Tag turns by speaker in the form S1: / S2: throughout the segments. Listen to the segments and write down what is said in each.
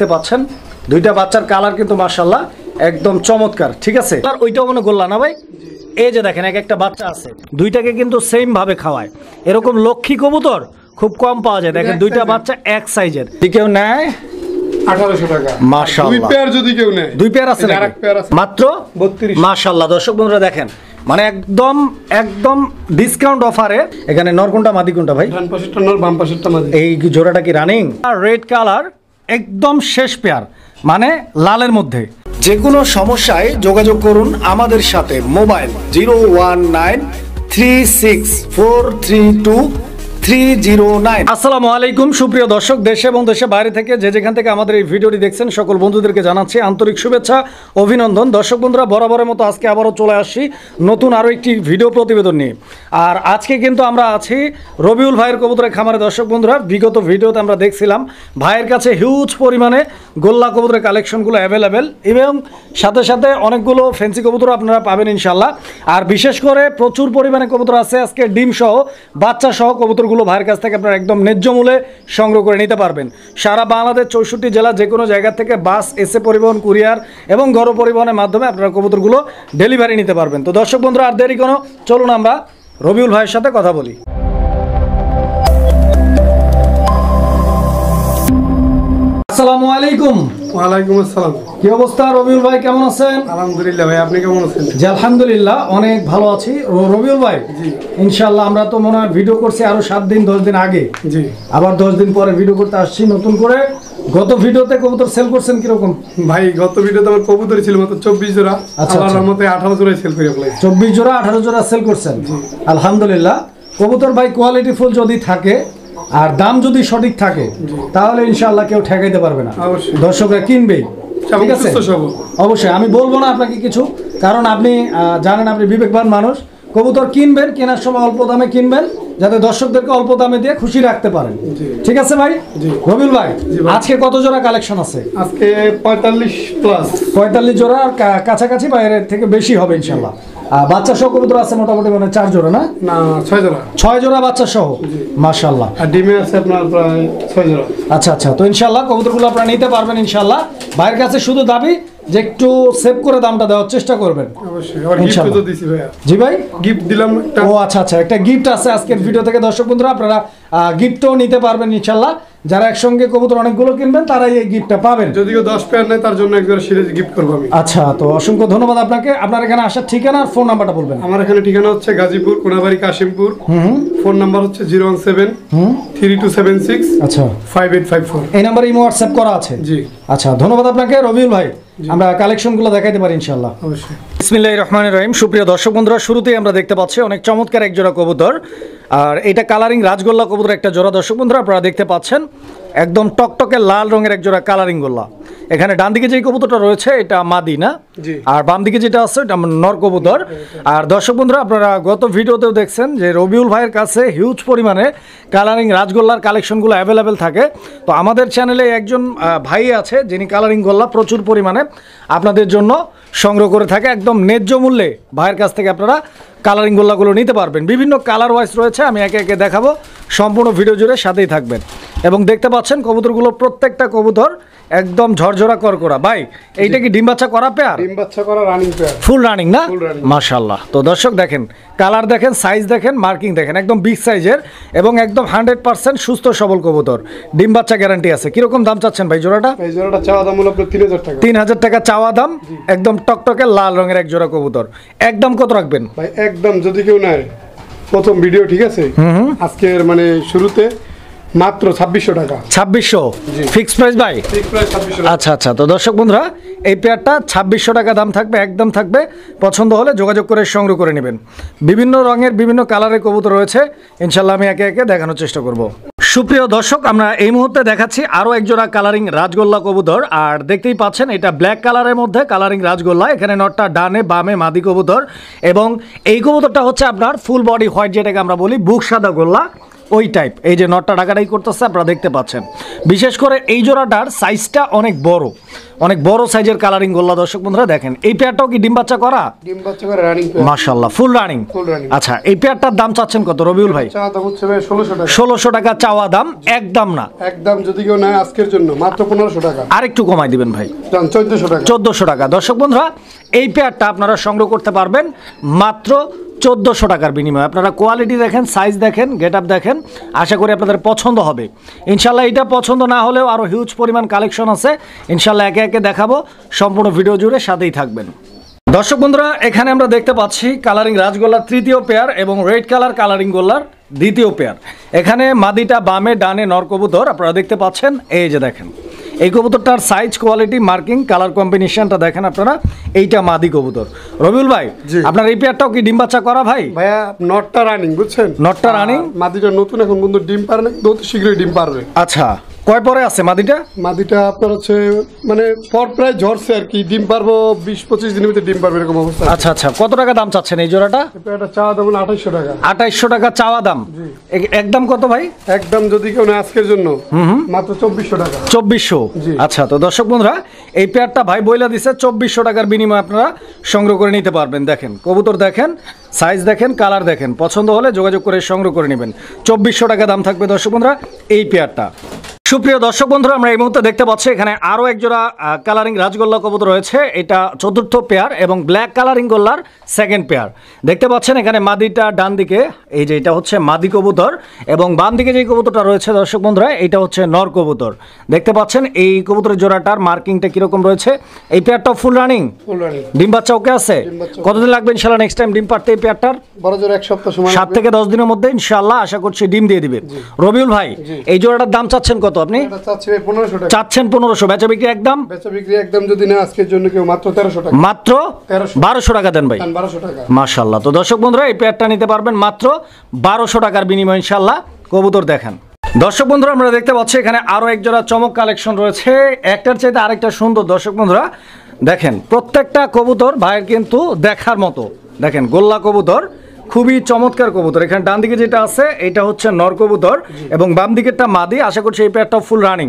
S1: দেখতে পাচ্ছেন দুইটা বাচ্চার কালার কিন্তু মার্শাল্লাহ একদম চমৎকার ঠিক আছে আর ওইটাও মনে করলা না ভাই এই যে দেখেন এক একটা বাচ্চা আছে দুইটাকে কিন্তু সেম ভাবে খাওয়ায় এরকম লক্ষ্মী কবুতর খুব কম পাওয়া যায় দেখেন দুইটা বাচ্চা এক সাইজের কেউ নেয় মানে এই জোড়াটা কি রানিং রেড কালার একদম শেষ পেয়ার মানে লালের মধ্যে যে কোনো সমস্যায় যোগাযোগ করুন আমাদের সাথে mobile zero one nine three six four three two আসসালামু আলাইকুম সুপ্রিয় দর্শক দেশে এবং দেশে বাইরে থেকে যে যেখান থেকে আমাদের এই ভিডিওটি দেখছেন সকল বন্ধুদেরকে জানাচ্ছি আন্তরিক শুভেচ্ছা অভিনন্দন দর্শক বন্ধুরা বরাবরের মতো আজকে আবারও চলে আসছি নতুন আরও একটি ভিডিও প্রতিবেদন নিয়ে আর আজকে কিন্তু আমরা আছি রবিউল ভাইয়ের কবুতরের খামারে দর্শক বন্ধুরা বিগত ভিডিওতে আমরা দেখছিলাম ভাইয়ের কাছে হিউজ পরিমাণে গোল্লা কবুতরের কালেকশনগুলো অ্যাভেলেবেল এবং সাথে সাথে অনেকগুলো ফ্যান্সি কবুতর আপনারা পাবেন ইনশাল্লাহ আর বিশেষ করে প্রচুর পরিমাণে কবুতর আছে আজকে ডিম সহ বাচ্চা সহ কবুতরগুলো গরুগুলো ভাইয়ের কাছ থেকে আপনারা একদম ন্যায্য মূল্যে সংগ্রহ করে নিতে পারবেন সারা বাংলাদেশ চৌষট্টি জেলা যে কোনো জায়গা থেকে বাস এসে পরিবহন কুরিয়ার এবং ঘর পরিবহনের মাধ্যমে আপনারা কবুতরগুলো ডেলিভারি নিতে পারবেন তো দর্শক বন্ধুরা আর দেরি কোনো চলুন আমরা রবিউল ভাইয়ের সাথে কথা বলি
S2: আসসালামু আলাইকুম ওয়ালাইকুম আসসালাম কি অবস্থা রবিউল ভাই কেমন আছেন আলহামদুলিল্লাহ ভাই আপনি কেমন আছেন জি
S1: আলহামদুলিল্লাহ অনেক ভালো আছি রবিউল ভাই ইনশাআল্লাহ আমরা তো মনে হয় ভিডিও করছি আরো দিন দিন আগে জি আবার দিন পরে ভিডিও করতে আসছি নতুন করে গত ভিডিওতে
S2: কবুতর সেল করছেন কিরকম ভাই গত ভিডিওতে আমার কবুতর ছিল মাত্র চব্বিশ জোড়া আমার আচ্ছা, রহমতে আচ্ছা। আঠারো জোড়ায় সেল করে চব্বিশ জোড়া আঠারো জোড়া সেল করছেন আলহামদুলিল্লাহ কবুতর ভাই কোয়ালিটি
S1: ফুল যদি থাকে আর দাম যদি সঠিক থাকে তাহলে ইনশাল্লাহ কেউ ঠেকাইতে পারবে না দর্শকরা কিনবে ঠিক আছে অবশ্যই আমি বলবো না আপনাকে কিছু কারণ আপনি জানেন আপনি বিবেকবান মানুষ কবুতর কিনবেন কেনার সময় অল্প দামে কিনবেন যাতে দর্শকদেরকে অল্প দামে দিয়ে খুশি রাখতে পারেন ঠিক আছে ভাই রবিল ভাই আজকে কত জোড়া কালেকশন
S2: আছে আজকে পঁয়তাল্লিশ
S1: প্লাস পঁয়তাল্লিশ জোড়া আর কাছাকাছি বাইরের থেকে বেশি হবে ইনশাল্লাহ বাচ্চা সহ কবুতর আছে মোটামুটি মানে চার জোড়া না ছয় জোড়া ছয় জোড়া বাচ্চা সহ মাশাল্লাহ আর ডিমে আছে আপনার প্রায় ছয় জোড়া আচ্ছা আচ্ছা তো ইনশাল্লাহ কবুতরগুলো আপনারা নিতে পারবেন ইনশাল্লাহ বাইরের কাছে শুধু দাবি যে একটু সেভ করে দামটা দেওয়ার চেষ্টা করবেন জি ভাই গিফট দিলাম ও আচ্ছা আচ্ছা একটা গিফট আছে আজকের ভিডিও থেকে দর্শক বন্ধুরা
S2: আপনারা গিফটও নিতে পারবেন ইনশাল্লাহ যারা একসঙ্গে কবুতর অনেকগুলো কিনবেন তারাই এই গিফটটা পাবেন যদিও দশ পেয়ার নেয় তার জন্য একবার সিরিজ গিফট করবো আমি আচ্ছা তো অসংখ্য ধন্যবাদ আপনাকে আপনার এখানে আসার ঠিকানা আর ফোন নাম্বারটা বলবেন আমার এখানে ঠিকানা হচ্ছে গাজীপুর কোনাবাড়ি কাশিমপুর ফোন নাম্বার হচ্ছে zero one seven three two seven six আচ্ছা ফাইভ এইট ফাইভ ফোর এই নাম্বারে ইমো হোয়াটসঅ্যাপ করা আছে জি
S1: আচ্ছা ধন্যবাদ আপনাকে রবিউল ভাই আমরা কালেকশনগুলো দেখাইতে পারি ইনশাল্লাহ অবশ্যই ইসমিল্লাহ রহমান রহিম সুপ্রিয় দর্শক বন্ধুরা শুরুতেই আমরা দেখতে পাচ্ছি অনেক চমৎকার এক জোড়া কবুতর আর এটা কালারিং রাজগোল্লা কবুতর একটা জোড়া দর্শক বন্ধুরা আপনারা দেখতে পাচ্ছেন একদম টকটকে লাল রঙের এক জোড়া কালারিং গোল্লা এখানে ডান দিকে যে কবুতরটা রয়েছে এটা মাদি না আর বাম দিকে যেটা আছে এটা নর কবুতর আর দর্শক বন্ধুরা আপনারা গত ভিডিওতেও দেখছেন যে রবিউল ভাইয়ের কাছে হিউজ পরিমাণে কালারিং রাজগোল্লার কালেকশনগুলো অ্যাভেলেবেল থাকে তো আমাদের চ্যানেলে একজন ভাই আছে যিনি কালারিং গোল্লা প্রচুর পরিমাণে আপনাদের জন্য সংগ্রহ করে থাকে একদম ন্যায্য মূল্যে ভাইয়ের কাছ থেকে আপনারা কালারিং গোল্লাগুলো নিতে পারবেন বিভিন্ন কালার ওয়াইজ রয়েছে আমি একে একে দেখাবো সম্পূর্ণ ভিডিও জুড়ে সাথেই থাকবেন এবং দেখতে পাচ্ছেন কবুতরগুলো প্রত্যেকটা কবুতর একদম ঝরঝরা কর করা ভাই এইটা কি ডিম বাচ্চা করা পেয়ার
S2: ডিম বাচ্চা করা রানিং পেয়ার
S1: ফুল রানিং না মাশাল্লাহ তো দর্শক দেখেন কালার দেখেন সাইজ দেখেন মার্কিং দেখেন একদম বিগ সাইজের এবং একদম হান্ড্রেড পার্সেন্ট সুস্থ সবল কবুতর ডিম বাচ্চা গ্যারান্টি আছে কিরকম দাম চাচ্ছেন ভাই জোড়াটা এই জোড়াটা
S2: চাওয়া দাম হলো তিন হাজার টাকা
S1: তিন হাজার টাকা চাওয়া দাম একদম টকটকে লাল রঙের এক জোড়া কবুতর
S2: একদম কত রাখবেন ভাই একদম যদি কেউ নেয় প্রথম ভিডিও ঠিক আছে আজকের মানে শুরুতে মাত্র ছাব্বিশশো টাকা ছাব্বিশশো
S1: ফিক্স প্রাইস ভাই ফিক্স আচ্ছা আচ্ছা তো দর্শক বন্ধুরা এই পেয়ারটা ছাব্বিশশো টাকা দাম থাকবে একদম থাকবে পছন্দ হলে যোগাযোগ করে সংগ্রহ করে নেবেন বিভিন্ন রঙের বিভিন্ন কালারের কবুতর রয়েছে ইনশাল্লাহ আমি একে একে দেখানোর চেষ্টা করব সুপ্রিয় দর্শক আমরা এই মুহূর্তে দেখাচ্ছি আরও একজোড়া কালারিং রাজগোল্লা কবুতর আর দেখতেই পাচ্ছেন এটা ব্ল্যাক কালারের মধ্যে কালারিং রাজগোল্লা এখানে নটটা ডানে বামে মাদি কবুতর এবং এই কবুতরটা হচ্ছে আপনার ফুল বডি হোয়াইট যেটাকে আমরা বলি বুক সাদা গোল্লা ওই টাইপ এই যে নটটা ডাকাডাই করতেছে আপনারা দেখতে পাচ্ছেন বিশেষ করে এই জোড়াটার সাইজটা অনেক বড় অনেক বড় সাইজের কালারিং গোল্লা দর্শক বন্ধুরা দেখেন এই পেয়ারটাও কি ডিম বাচ্চা করা
S2: ডিম বাচ্চা করে রানিং মাশাআল্লাহ
S1: ফুল রানিং আচ্ছা এই পেয়ারটার দাম চাচ্ছেন কত রবিউল ভাই
S2: চাওয়া দাম হচ্ছে 1600
S1: টাকা 1600 টাকা চাওয়া দাম একদম না
S2: একদম যদি কেউ নেয় আজকের জন্য মাত্র 1500 টাকা আরেকটু
S1: কমাই দিবেন ভাই 1400 টাকা 1400 টাকা দর্শক বন্ধুরা এই পেয়ারটা আপনারা সংগ্রহ করতে পারবেন মাত্র চোদ্দোশো টাকার বিনিময়ে আপনারা কোয়ালিটি দেখেন সাইজ দেখেন গেট আপ দেখেন আশা করি আপনাদের পছন্দ হবে ইনশাল্লাহ এটা পছন্দ না হলেও আরও হিউজ পরিমাণ কালেকশন আছে ইনশাল্লাহ একে একে দেখাবো সম্পূর্ণ ভিডিও জুড়ে সাথেই থাকবেন দর্শক বন্ধুরা এখানে আমরা দেখতে পাচ্ছি কালারিং রাজগোল্লার তৃতীয় পেয়ার এবং রেড কালার কালারিং গোল্লার দ্বিতীয় পেয়ার এখানে মাদিটা বামে ডানে নরকবুতর আপনারা দেখতে পাচ্ছেন এই যে দেখেন এই কবুতরটার সাইজ কোয়ালিটি মার্কিং কালার কম্বিনেশনটা দেখেন আপনারা এইটা মাদি কবুতর রবিউল ভাই
S2: আপনার এই পেয়ারটাও কি ডিম বাচ্চা করা ভাই ভাইয়া নটটা রানিং বুঝছেন নটটা রানিং মাদিটা নতুন এখন বন্ধু ডিম পারে না শীঘ্রই ডিম পারবে আচ্ছা কয় পরে আছে মাদিটা মাদিটা আপনার হচ্ছে মানে পর প্রায় ঝরছে আর কি ডিম পারবো বিশ পঁচিশ দিনের ভিতরে ডিম পারবো এরকম অবস্থা আচ্ছা আচ্ছা কত টাকা দাম চাচ্ছেন এই জোড়াটা এটা চাওয়া দাম আঠাইশশো টাকা আঠাইশশো টাকা চাওয়া দাম একদম কত ভাই একদম যদি কেউ আজকের জন্য মাত্র চব্বিশশো টাকা
S1: চব্বিশশো আচ্ছা তো দর্শক বন্ধুরা এই পেয়ারটা ভাই বইলা দিছে চব্বিশশো টাকার বিনিময়ে আপনারা সংগ্রহ করে নিতে পারবেন দেখেন কবুতর দেখেন সাইজ দেখেন কালার দেখেন পছন্দ হলে যোগাযোগ করে সংগ্রহ করে নেবেন চব্বিশশো টাকা দাম থাকবে দর্শক বন্ধুরা এই পেয়ারটা সুপ্রিয় দর্শক বন্ধুরা আমরা এই মুহূর্তে দেখতে পাচ্ছি এখানে আরও একজোড়া কালারিং রাজগোল্লা কবুতর রয়েছে এটা চতুর্থ পেয়ার এবং ব্ল্যাক কালারিং গোল্লার সেকেন্ড পেয়ার দেখতে পাচ্ছেন এখানে মাদিটা ডান দিকে এই যে এটা হচ্ছে মাদি কবুতর এবং বাম দিকে যে কবুতরটা রয়েছে দর্শক বন্ধুরা এটা হচ্ছে নর কবুতর দেখতে পাচ্ছেন এই কবুতরের জোড়াটার মার্কিংটা কীরকম রয়েছে এই পেয়ারটা ফুল রানিং ডিম বাচ্চা ওকে আছে কতদিন লাগবে ইনশাল্লাহ নেক্সট টাইম ডিম পারতে এই পেয়ারটার সাত থেকে দশ দিনের মধ্যে ইনশাল্লাহ আশা করছি ডিম দিয়ে দিবে রবিউল ভাই এই জোড়াটার দাম চাচ্ছেন কত আপনি চাচ্ছেন পনেরোশো বেচা বিক্রি
S2: একদম মাত্র বারোশো টাকা দেন ভাই
S1: বারোশো তো দর্শক বন্ধুরা এই পেটটা নিতে পারবেন মাত্র বারোশো টাকার বিনিময়ে ইনশাল্লাহ কবুতর দেখেন দর্শক বন্ধুরা আমরা দেখতে পাচ্ছি এখানে আরও একজোড়া চমক কালেকশন রয়েছে একটার চাইতে আরেকটা সুন্দর দর্শক বন্ধুরা দেখেন প্রত্যেকটা কবুতর ভাইয়ের কিন্তু দেখার মতো দেখেন গোল্লা কবুতর খুবই চমৎকার কবুতর এখানে ডান দিকে যেটা আছে এটা হচ্ছে নর কবুতর এবং বাম দিকেরটা মাদি আশা করছি এই পেটটা ফুল রানিং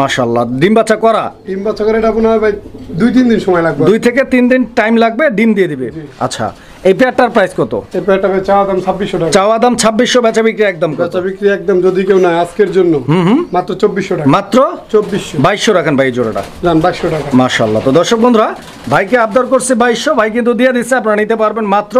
S1: মাশাআল্লাহ ডিম বাচ্চা করা
S2: ডিম বাচ্চা করে এটা আপনার ভাই দুই তিন দিন সময় লাগবে দুই থেকে তিন দিন টাইম লাগবে ডিম দিয়ে দিবে আচ্ছা এই পেয়ারটার প্রাইস কত এই পেয়ারটা চাওয়া দাম ছাব্বিশশো টাকা চাওয়া দাম ছাব্বিশশো বেচা বিক্রি একদম বেচা বিক্রি একদম যদি কেউ না আজকের জন্য মাত্র চব্বিশশো টাকা মাত্র চব্বিশশো
S1: বাইশশো রাখেন ভাই জোড়াটা জান বাইশশো টাকা মাশাল্লাহ তো দর্শক বন্ধুরা ভাইকে আবদার করছে বাইশশো ভাই কিন্তু দিয়ে দিচ্ছে আপনারা নিতে পারবেন মাত্র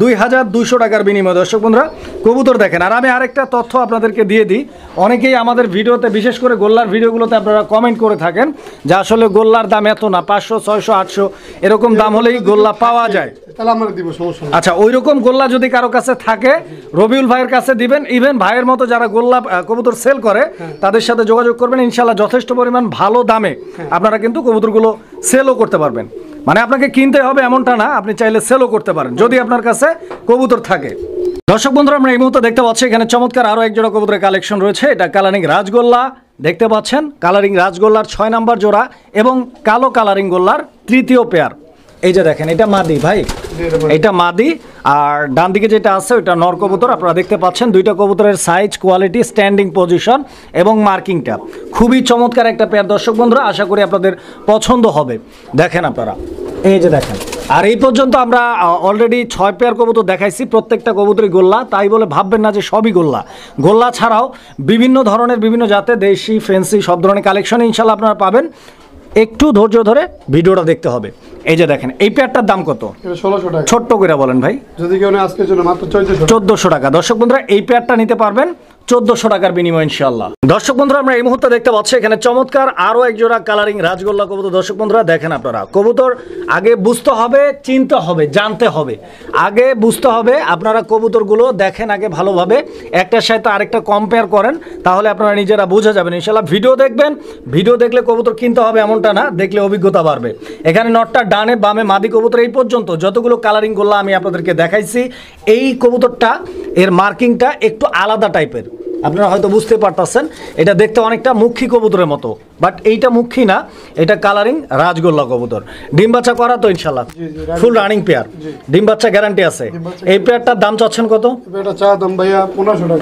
S1: দুই হাজার দুইশো টাকার বিনিময়ে দর্শক বন্ধুরা কবুতর দেখেন আর আমি আরেকটা তথ্য আপনাদেরকে দিয়ে দিই অনেকেই আমাদের ভিডিওতে বিশেষ করে গোল্লার ভিডিওগুলোতে আপনারা কমেন্ট করে থাকেন যে আসলে গোল্লার দাম এত না পাঁচশো ছয়শো আটশো এরকম দাম হলেই গোল্লা পাওয়া যায়
S2: তাহলে আমরা দিবস আচ্ছা
S1: ওই রকম গোল্লা যদি কারো কাছে থাকে রবিউল ভাইয়ের কাছে দিবেন ইভেন ভাইয়ের মতো যারা গোল্লা কবুতর সেল করে হ্যাঁ। তাদের সাথে যোগাযোগ করবেন ইনশাল্লাহ যথেষ্ট পরিমাণ ভালো দামে হ্যাঁ। আপনারা কিন্তু কবুতরগুলো সেলও করতে পারবেন মানে আপনাকে কিনতে হবে এমনটা না আপনি চাইলে সেলও করতে পারেন যদি আপনার কাছে কবুতর থাকে দর্শক বন্ধুরা আমরা এই মুহূর্তে দেখতে পাচ্ছি এখানে চমৎকার আরও একজন কবুতরের কালেকশন রয়েছে এটা কালারিং রাজগোল্লা দেখতে পাচ্ছেন কালারিং রাজগোল্লার ছয় নাম্বার জোড়া এবং কালো কালারিং গোল্লার তৃতীয় পেয়ার এই যে দেখেন এটা মাদি ভাই এটা মাদি আর ডান দিকে যেটা আছে ওইটা নর কবুতর আপনারা দেখতে পাচ্ছেন দুইটা কবুতরের সাইজ কোয়ালিটি স্ট্যান্ডিং পজিশন এবং মার্কিংটা খুবই চমৎকার একটা পেয়ার দর্শক বন্ধুরা আশা করি আপনাদের পছন্দ হবে দেখেন আপনারা এই যে দেখেন আর এই পর্যন্ত আমরা অলরেডি ছয় পেয়ার কবুতর দেখাইছি প্রত্যেকটা কবুতরই গোল্লা তাই বলে ভাববেন না যে সবই গোল্লা গোল্লা ছাড়াও বিভিন্ন ধরনের বিভিন্ন জাতে দেশি ফ্রেন্সি সব ধরনের কালেকশন ইনশাল্লাহ আপনারা পাবেন একটু ধৈর্য ধরে ভিডিওটা দেখতে হবে এই যে দেখেন এই পেয়ারটার দাম কত ছোট্ট করে বলেন ভাই যদি কেউ চোদ্দশো টাকা দর্শক বন্ধুরা এই পেয়ারটা নিতে পারবেন চোদ্দশো টাকার বিনিময় ইনশাল্লাহ দর্শক বন্ধুরা আমরা এই মুহূর্তে দেখতে পাচ্ছি এখানে চমৎকার আরও একজোড়া কালারিং রাজগোল্লা কবুতর দর্শক বন্ধুরা দেখেন আপনারা কবুতর আগে বুঝতে হবে চিনতে হবে জানতে হবে আগে বুঝতে হবে আপনারা কবুতরগুলো দেখেন আগে ভালোভাবে একটার সাথে আরেকটা কম্পেয়ার করেন তাহলে আপনারা নিজেরা বুঝে যাবেন ইনশাল্লাহ ভিডিও দেখবেন ভিডিও দেখলে কবুতর কিনতে হবে এমনটা না দেখলে অভিজ্ঞতা বাড়বে এখানে নটটা ডানে বামে মাদি কবুতর এই পর্যন্ত যতগুলো কালারিং গোল্লা আমি আপনাদেরকে দেখাইছি এই কবুতরটা এর মার্কিংটা একটু আলাদা টাইপের আপনারা হয়তো বুঝতে পারতেছেন এটা দেখতে অনেকটা মুখী কবুতরের মতো বাট এইটা মুখী না এটা কালারিং রাজগোল্লা কবুতর ডিম বাচ্চা করা তো ইনশাল্লাহ ফুল রানিং পেয়ার ডিম বাচ্চা গ্যারান্টি আছে এই পেয়ারটার দাম চাচ্ছেন কত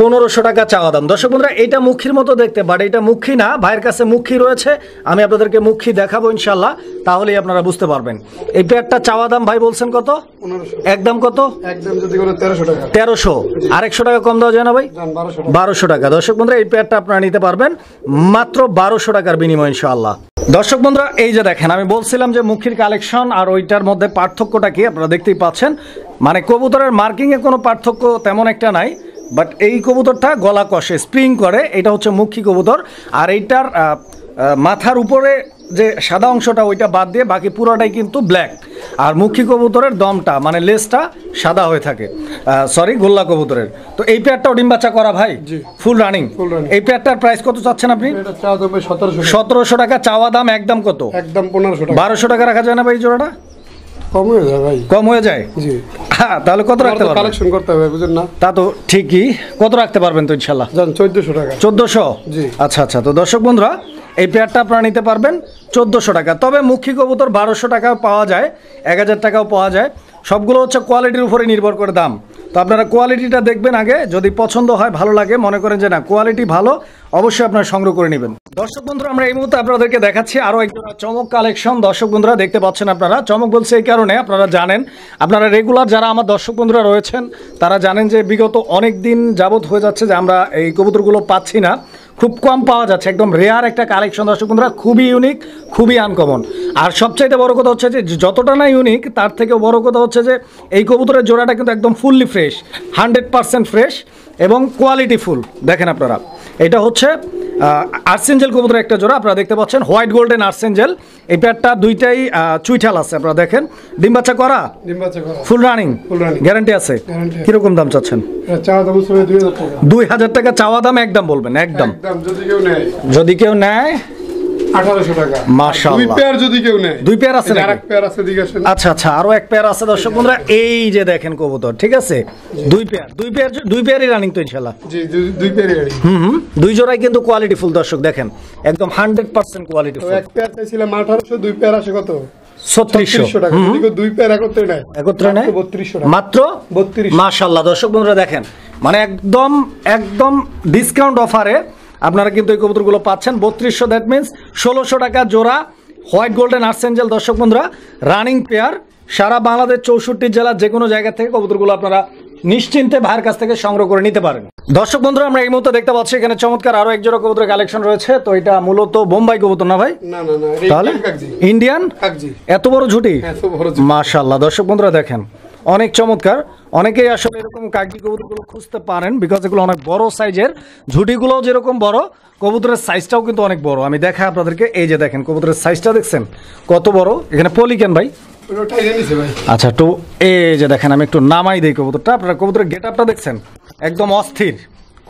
S1: পনেরোশো টাকা চাওয়া দাম দর্শক বন্ধুরা এটা মুখীর মতো দেখতে বাট এটা মুখী না ভাইয়ের কাছে মুখী রয়েছে আমি আপনাদেরকে মুখী দেখাবো ইনশাল্লাহ তাহলেই আপনারা বুঝতে পারবেন এই পেয়ারটা চাওয়া দাম ভাই বলছেন কত একদম কত তেরোশো আর একশো টাকা কম দেওয়া যায় না ভাই বারোশো টাকা দর্শক বন্ধুরা এই পেয়ারটা আপনারা নিতে পারবেন মাত্র বারোশো টাকার বিনিময় বিনিময় ইনশাল্লাহ দর্শক বন্ধুরা এই যে দেখেন আমি বলছিলাম যে মুখির কালেকশন আর ওইটার মধ্যে পার্থক্যটা কি আপনারা দেখতেই পাচ্ছেন মানে কবুতরের মার্কিংয়ে কোনো পার্থক্য তেমন একটা নাই বাট এই কবুতরটা গলা কষে স্প্রিং করে এটা হচ্ছে মুখী কবুতর আর এইটার মাথার উপরে যে সাদা অংশটা ওইটা বাদ দিয়ে বাকি পুরোটাই কিন্তু ব্ল্যাক আর মুখী কবুতরের দমটা মানে লেসটা সাদা হয়ে থাকে সরি গোল্লা কবুতরের তো এই পেয়ারটাও ডিম বাচ্চা করা ভাই ফুল রানিং এই পেয়ারটার প্রাইস কত চাচ্ছেন আপনি সতেরোশো টাকা চাওয়া দাম একদম কত
S2: একদম পনেরোশো বারোশো
S1: টাকা রাখা যায় না ভাই জোড়াটা কম হয়ে যায় ভাই কম হয়ে যায় হ্যাঁ তাহলে কত রাখতে পারবেন তা তো ঠিকই কত রাখতে পারবেন তো ইনশাল্লাহ চোদ্দশো টাকা চোদ্দশো জি আচ্ছা আচ্ছা তো দর্শক বন্ধুরা এই পেয়ারটা আপনারা নিতে পারবেন চোদ্দোশো টাকা তবে মুখী কবুতর বারোশো টাকাও পাওয়া যায় এক হাজার টাকাও পাওয়া যায় সবগুলো হচ্ছে কোয়ালিটির উপরে নির্ভর করে দাম তো আপনারা কোয়ালিটিটা দেখবেন আগে যদি পছন্দ হয় ভালো লাগে মনে করেন যে না কোয়ালিটি ভালো অবশ্যই আপনারা সংগ্রহ করে নেবেন দর্শক বন্ধুরা আমরা এই মুহূর্তে আপনাদেরকে দেখাচ্ছি আরও একজন চমক কালেকশন দর্শক বন্ধুরা দেখতে পাচ্ছেন আপনারা চমক বলছে এই কারণে আপনারা জানেন আপনারা রেগুলার যারা আমার দর্শক বন্ধুরা রয়েছেন তারা জানেন যে বিগত অনেক দিন যাবত হয়ে যাচ্ছে যে আমরা এই কবুতরগুলো পাচ্ছি না খুব কম পাওয়া যাচ্ছে একদম রেয়ার একটা কালেকশন দর্শক বন্ধুরা খুবই ইউনিক খুবই আনকমন আর সবচাইতে বড় কথা হচ্ছে যে যতটা না ইউনিক তার থেকেও বড় কথা হচ্ছে যে এই কবুতরের জোড়াটা কিন্তু একদম fully fresh hundred percent fresh এবং কোয়ালিটি ফুল দেখেন আপনারা এটা হচ্ছে আর্সেঞ্জেল কবুতরের একটা জোড়া আপনারা দেখতে পাচ্ছেন হোয়াইট গোল্ডেন আর্সেঞ্জেল এই প্যাডটা দুইটাই চুইঠাল আছে আপনারা দেখেন ডিম বাচ্চা করা ডিম বাচ্চা করা full running full running guarantee আছে কিরকম দাম চাচ্ছেন দুই হাজার টাকা চাওয়া দাম একদম বলবেন একদম যদি কেউ নেয় যদি কেউ নেয়
S2: 1800 আচ্ছা, আচ্ছা, দর্শক
S1: মাত্র মাসাল্লাহ দর্শক বন্ধুরা দেখেন মানে একদম একদম ডিসকাউন্ট অফারে আপনারা কিন্তু এই কবুতরগুলো পাচ্ছেন বত্রিশশো দ্যাট মিনস ষোলোশো টাকা জোড়া হোয়াইট গোল্ডেন আর্সেঞ্জেল দর্শক বন্ধুরা রানিং পেয়ার সারা বাংলাদেশ চৌষট্টি জেলার যে কোনো জায়গা থেকে কবুতরগুলো আপনারা নিশ্চিন্তে ভাইয়ের কাছ থেকে সংগ্রহ করে নিতে পারেন দর্শক বন্ধুরা আমরা এই মুহূর্তে দেখতে পাচ্ছি এখানে চমৎকার আরো এক কবুতর কালেকশন রয়েছে তো এটা মূলত বোম্বাই কবুতর না ভাই তাহলে ইন্ডিয়ান এত বড় ঝুটি হ্যাঁ, আল্লাহ দর্শক বন্ধুরা দেখেন অনেক চমৎকার অনেকেই আসলে এরকম কাকি কবুতরগুলো খুঁজতে পারেন বিকজ এগুলো অনেক বড় সাইজের ঝুটিগুলোও যেরকম বড় কবুতরের সাইজটাও কিন্তু অনেক বড় আমি দেখা আপনাদেরকে এই যে দেখেন কবুতরের সাইজটা দেখছেন কত বড় এখানে পলিকেন ভাই আচ্ছা তো এই যে দেখেন আমি একটু নামাই দিই কবুতরটা আপনারা কবুতরের গেট আপটা দেখছেন একদম অস্থির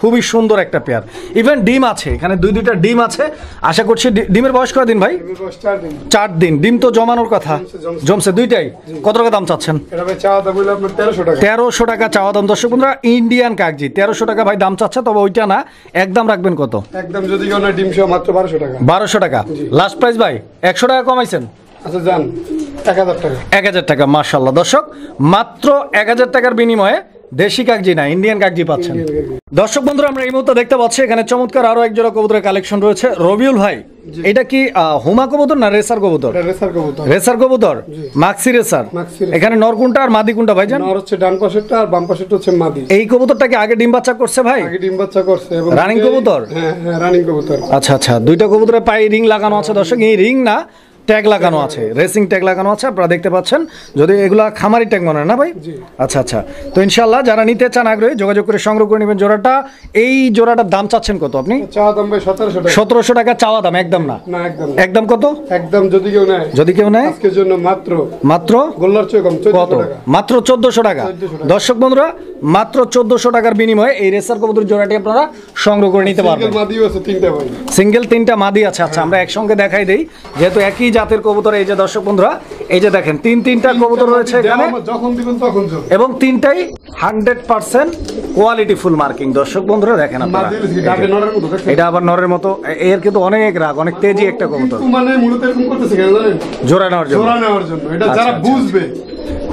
S1: খুবই সুন্দর একটা পেয়ার ইভেন ডিম আছে এখানে দুই দুইটা ডিম আছে আশা করছি ডিমের বয়স কয় দিন ভাই চার দিন ডিম তো জমানোর কথা জমছে দুইটাই কত টাকা দাম চাচ্ছেন তেরোশো টাকা চাওয়া দাম দর্শক বন্ধুরা ইন্ডিয়ান কাগজি তেরোশো টাকা ভাই দাম চাচ্ছে তবে ওইটা না একদম রাখবেন কত
S2: একদম যদি ডিম মাত্র বারোশো টাকা
S1: বারোশো টাকা লাস্ট প্রাইস ভাই
S2: একশো টাকা কমাইছেন আচ্ছা,
S1: এক হাজার টাকা মাসাল্লাহ দর্শক মাত্র এক হাজার টাকার বিনিময়ে দেশি কাগজি না ইন্ডিয়ান কাগজি পাচ্ছেন দর্শক বন্ধুরা আমরা এই মুহূর্তে দেখতে পাচ্ছি এখানে চমৎকার আরো এক জোড়া কবুতরের কালেকশন রয়েছে রবিউল ভাই এটা কি হুমা কবুতর না
S2: রেসার কবুতর রেসার কবুতর মাক্সি রেসার এখানে নরকুন্টা আর মাদি কুন্টা ভাই জান নর হচ্ছে ডান পাশেরটা আর বাম পাশেরটা হচ্ছে মাদি এই কবুতরটাকে আগে ডিম বাচ্চা করছে ভাই আগে ডিম বাচ্চা করছে এবং রানিং কবুতর হ্যাঁ হ্যাঁ রানিং কবুতর
S1: আচ্ছা আচ্ছা দুইটা কবুতরের পায়ে রিং লাগানো আছে দর্শক এই রিং না ট্যাগ লাগানো আছে রেসিং ট্যাগ লাগানো আছে আপনারা দেখতে পাচ্ছেন যদি এগুলো খামারি ট্যাগ মনে না ভাই আচ্ছা আচ্ছা তো ইনশাল্লাহ যারা নিতে চান আগ্রহী যোগাযোগ করে সংগ্রহ করে নেবেন জোড়াটা এই জোড়াটার
S2: দাম চাচ্ছেন কত আপনি সতেরোশো টাকা চাওয়া দাম একদম না একদম কত একদম যদি কেউ নেয় যদি কেউ নেয় জন্য মাত্র মাত্র কত মাত্র চোদ্দশো
S1: টাকা দর্শক বন্ধুরা মাত্র চোদ্দশো টাকার বিনিময়ে এই রেসার কবুতর জোড়াটি আপনারা সংগ্রহ করে নিতে পারবেন সিঙ্গেল তিনটা মাদি আছে আচ্ছা আমরা একসঙ্গে দেখাই দিই যেহেতু একই জাতের কবুতর এই যে দর্শক বন্ধুরা এই যে দেখেন তিন তিনটা কবুতর রয়েছে এখানে এবং তিনটাই hundred percent quality full marking দর্শক বন্ধুরা দেখেন আপনারা এটা আবার নরের মতো এর কিন্তু অনেক রাগ অনেক তেজি একটা কবুতর
S2: মানে মূলত এরকম করতেছে কেন জানেন
S1: জোড়া নেওয়ার জন্য জোড়া নেওয়ার জন্য এটা আচ্ছা, যারা আচ্ছা।
S2: বুঝবে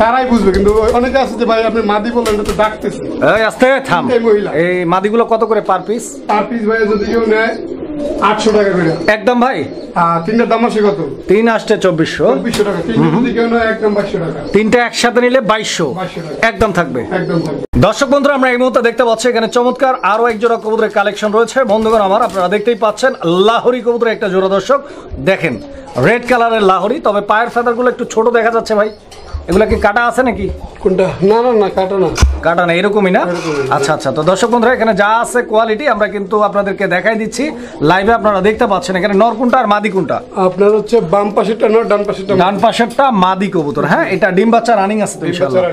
S2: তারাই বুঝবে কিন্তু অনেকে আছে যে ভাই আপনি মাদি বললেন তো ডাকতেছে
S1: এই আস্তে থাম
S2: এই মাদিগুলো কত করে পার পিস পার পিস ভাই যদি কেউ নেয় একদম থাকবে
S1: দর্শক আমরা এই পাচ্ছি এখানে চমৎকার আরো এক জোড়া কালেকশন রয়েছে আমার আপনারা দেখতেই পাচ্ছেন লাহরি কবুতর একটা জোড়া দর্শক দেখেন রেড কালারের লাহরি তবে পায়ের ফেদার একটু ছোট দেখা যাচ্ছে ভাই এগুলা কি কাটা আছে নাকি কোনটা না না না কাটা না কাটা না এরকমই না আচ্ছা আচ্ছা তো দর্শক বন্ধুরা এখানে যা আছে কোয়ালিটি আমরা কিন্তু আপনাদেরকে দেখাই দিচ্ছি লাইভে আপনারা দেখতে পাচ্ছেন এখানে নর কোনটা আর মাদি কোনটা আপনার হচ্ছে বাম পাশেরটা নর ডান পাশেরটা ডান পাশেরটা মাদি কবুতর হ্যাঁ এটা ডিম বাচ্চা রানিং আছে তো ইনশাআল্লাহ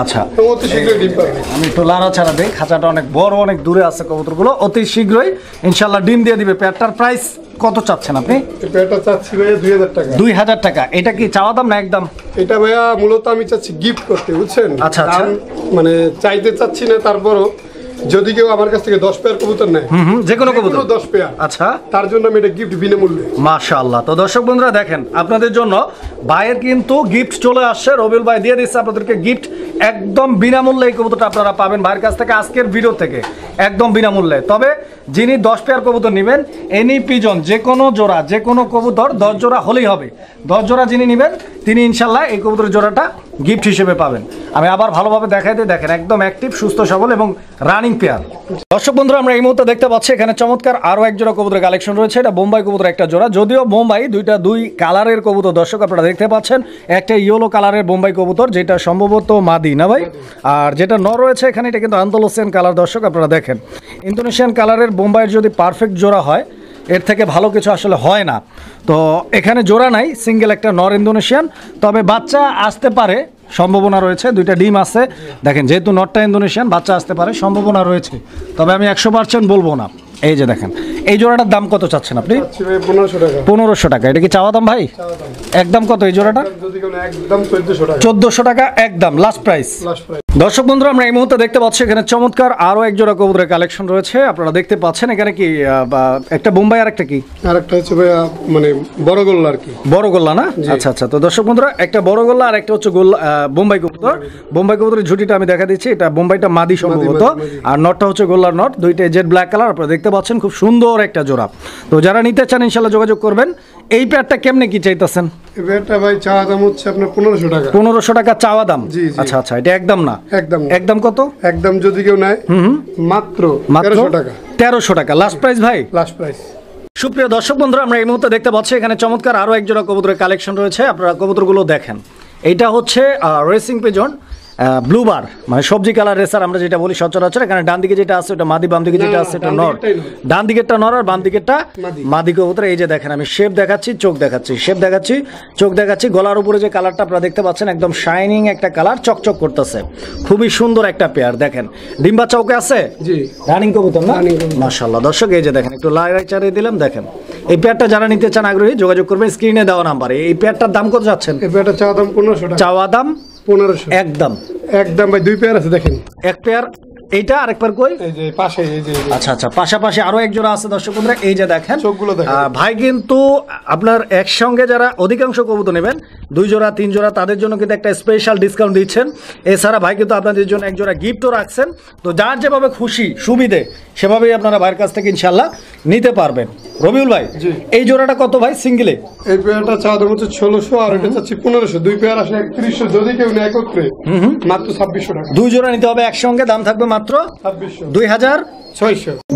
S2: আচ্ছা অতি
S1: শীঘ্রই ডিম পাবে আমি একটু লারা ছাড়া দেই খাঁচাটা অনেক বড় অনেক দূরে আছে কবুতরগুলো অতি শীঘ্রই ইনশাআল্লাহ ডিম দিয়ে দিবে প্যাটটার প্রাইস কত চাচ্ছেন আপনি
S2: এটা চাচ্ছি ভাইয়া দুই হাজার টাকা দুই
S1: হাজার টাকা এটা কি চাওয়া দাম না একদম
S2: এটা ভাইয়া মূলত আমি চাচ্ছি গিফট করতে বুঝছেন আচ্ছা, আচ্ছা। মানে চাইতে চাচ্ছি না তারপরও যদি কেউ আমার কাছ থেকে দশ পেয়ার কবুতর নেয় যে কোনো কবুতর দশ পেয়ার আচ্ছা তার জন্য আমি এটা গিফট বিনামূল্যে
S1: আল্লাহ তো দর্শক বন্ধুরা দেখেন আপনাদের জন্য ভাইয়ের কিন্তু গিফট চলে আসছে রবিউল ভাই দিয়ে দিচ্ছে আপনাদেরকে গিফট একদম বিনামূল্যে এই কবুতরটা আপনারা পাবেন ভাইয়ের কাছ থেকে আজকের ভিডিও থেকে একদম বিনামূল্যে তবে যিনি দশ পেয়ার কবুতর নেবেন এনি পিজন যে কোনো জোড়া যে কোনো কবুতর দশ জোড়া হলেই হবে দশ জোড়া যিনি নেবেন তিনি ইনশাল্লাহ এই কবুতর জোড়াটা গিফট হিসেবে পাবেন আমি আবার ভালোভাবে দেখাই দিয়ে দেখেন একদম অ্যাক্টিভ সুস্থ সবল এবং রানিং পেয়ার দর্শক বন্ধুরা আমরা এই মুহূর্তে দেখতে পাচ্ছি এখানে চমৎকার আরও এক জোড়া কবুতর কালেকশন রয়েছে এটা বোম্বাই কবুতর একটা জোড়া যদিও বোম্বাই দুইটা দুই কালারের কবুতর দর্শক আপনারা দেখতে পাচ্ছেন একটা ইয়েলো কালারের বোম্বাই কবুতর যেটা সম্ভবত মাদি না ভাই আর যেটা ন রয়েছে এখানে এটা কিন্তু আন্তলোসিয়ান কালার দর্শক আপনারা দেখেন ইন্দোনেশিয়ান কালারের বোম্বাইয়ের যদি পারফেক্ট জোড়া হয় এর থেকে ভালো কিছু আসলে হয় না তো এখানে জোড়া নাই সিঙ্গেল একটা নর ইন্দোনেশিয়ান তবে বাচ্চা আসতে পারে সম্ভাবনা রয়েছে দুইটা ডিম আছে দেখেন যেহেতু নটটা ইন্দোনেশিয়ান বাচ্চা আসতে পারে সম্ভাবনা রয়েছে তবে আমি একশো পার্সেন্ট বলবো না এই যে দেখেন এই জোড়াটার দাম কত চাচ্ছেন আপনি পনেরোশো টাকা এটা কি চাওয়া দাম ভাই একদম কত এই জোড়াটা চোদ্দশো টাকা একদম লাস্ট প্রাইস দর্শক বন্ধুরা আমরা এই মুহূর্তে দেখতে পাচ্ছি এখানে চমৎকার আরো এক জোড়া কবুতরের কালেকশন রয়েছে আপনারা দেখতে পাচ্ছেন এখানে কি একটা বোম্বাই আর একটা কি আর একটা হচ্ছে মানে বড় গোল্লা আর কি বড় গোল্লা না আচ্ছা আচ্ছা তো দর্শক বন্ধুরা একটা বড় গোল্লা আর একটা হচ্ছে গোল্লা বোম্বাই কবুতর বোম্বাই কবুতরের ঝুটিটা আমি দেখা দিচ্ছি এটা বোম্বাইটা মাদি সম্ভবত আর নটটা হচ্ছে গোল্লার নট দুইটা জেড ব্ল্যাক কালার আপনারা দেখতে পাচ্ছেন খুব সুন্দর একটা জোড়া তো যারা নিতে চান ইনশাল্লাহ যোগাযোগ করবেন এই প্যাডটা কেমনে কি
S2: চাইতেছেন পনেরোশো টাকা চাওয়া দাম আচ্ছা আচ্ছা এটা একদম না একদম একদম কত একদম যদি কেউ নেয় মাত্র তেরোশো টাকা তেরোশো
S1: টাকা লাস্ট প্রাইস ভাই লাস্ট প্রাইস সুপ্রিয় দর্শক বন্ধুরা আমরা এই মুহূর্তে দেখতে পাচ্ছি এখানে চমৎকার আরও একজোড়া কবুতরের কালেকশন রয়েছে আপনারা গুলো দেখেন এটা হচ্ছে রেসিং পেজন ব্লুবার মানে সবজি কালার রেসার আমরা যেটা বলি সচরাচর এখানে ডান দিকে যেটা আছে ওটা মাদি বাম দিকে যেটা আছে এটা নর ডান দিকেরটা নর আর বাম দিকেরটা মাদি কবুতর এই যে দেখেন আমি শেপ দেখাচ্ছি চোখ দেখাচ্ছি শেপ দেখাচ্ছি চোখ দেখাচ্ছি গলার উপরে যে কালারটা আপনারা দেখতে পাচ্ছেন একদম শাইনিং একটা কালার চকচক করতেছে খুবই সুন্দর একটা পেয়ার দেখেন ডিম্বা চৌকে আছে রানিং কবুতর না মাশাল্লাহ দর্শক এই যে দেখেন একটু লাই চারিয়ে দিলাম দেখেন এই পেয়ারটা যারা নিতে চান আগ্রহী যোগাযোগ করবেন স্ক্রিনে দেওয়া
S2: নাম্বারে এই পেয়ারটার দাম কত যাচ্ছেন এই পেয়ারটা চাওয়া দাম পনেরোশো টাকা চাওয়া দাম একদম একদম ভাই দুই পেয়ার আছে দেখেন এক পেয়ার এইটা
S1: কই আচ্ছা আচ্ছা পাশাপাশি আরো আছে এই যে দেখেন ভাই কিন্তু আপনার একসঙ্গে যারা অধিকাংশ কবুতর নেবেন দুই জোড়া তিন জোড়া তাদের জন্য কিন্তু একটা স্পেশাল ডিসকাউন্ট দিচ্ছেন এছাড়া ভাই কিন্তু আপনাদের জন্য এক জোড়া গিফটও রাখছেন তো যার যেভাবে খুশি সুবিধে সেভাবেই আপনারা ভাইয়ের কাছ
S2: থেকে ইনশাল্লাহ নিতে পারবেন রবিউল ভাই এই জোড়াটা কত ভাই সিঙ্গেলে এই পেয়ারটা চাঁদের হচ্ছে ষোলোশো আর এটা চাচ্ছি পনেরোশো দুই পেয়ার আসে একত্রিশশো যদি কেউ একত্রে মাত্র ছাব্বিশশো টাকা দুই জোড়া নিতে হবে একসঙ্গে দাম থাকবে মাত্র ছাব্বিশশো দুই হাজার